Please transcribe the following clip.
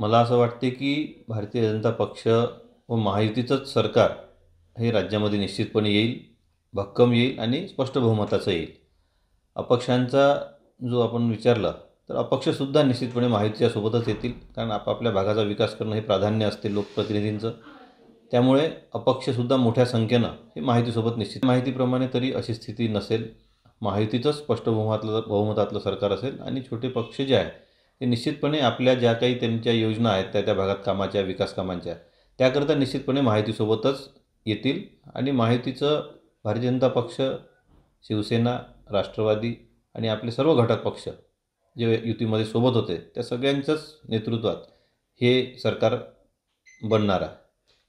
मला असं वाटते की भारतीय जनता पक्ष व महायुतीचंच सरकार हे राज्यामध्ये निश्चितपणे येईल भक्कम येईल आणि स्पष्ट बहुमताचं येईल अपक्षांचा जो आपण विचारला तर अपक्षसुद्धा निश्चितपणे महायुतीच्या सोबतच येतील कारण आपापल्या भागाचा विकास करणं हे प्राधान्य असते लोकप्रतिनिधींचं त्यामुळे अपक्षसुद्धा मोठ्या संख्येनं हे माहितीसोबत निश्चित माहितीप्रमाणे तरी अशी स्थिती नसेल माहितीचंच स्पष्ट बहुमतातलं बहुमतातलं सरकार असेल आणि छोटे पक्ष जे आहे ते निश्चितपणे आपल्या ज्या काही त्यांच्या योजना आहेत त्या त्या भागात कामाच्या विकास कामांच्या त्याकरता निश्चितपणे माहितीसोबतच येतील आणि माहितीचं भारतीय जनता पक्ष शिवसेना राष्ट्रवादी आणि आपले सर्व घटक पक्ष जे युतीमध्ये सोबत होते त्या सगळ्यांच्याच नेतृत्वात हे सरकार बनणार आहे